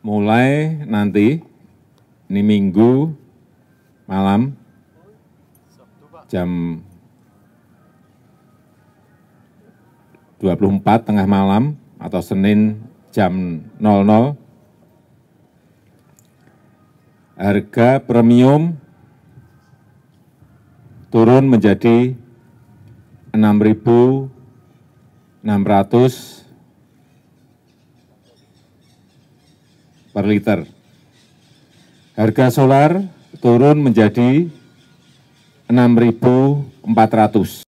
mulai nanti, ini minggu malam, jam 24 tengah malam atau Senin jam 00, harga premium turun menjadi 6.600 per liter. Harga solar turun menjadi Rp6.400.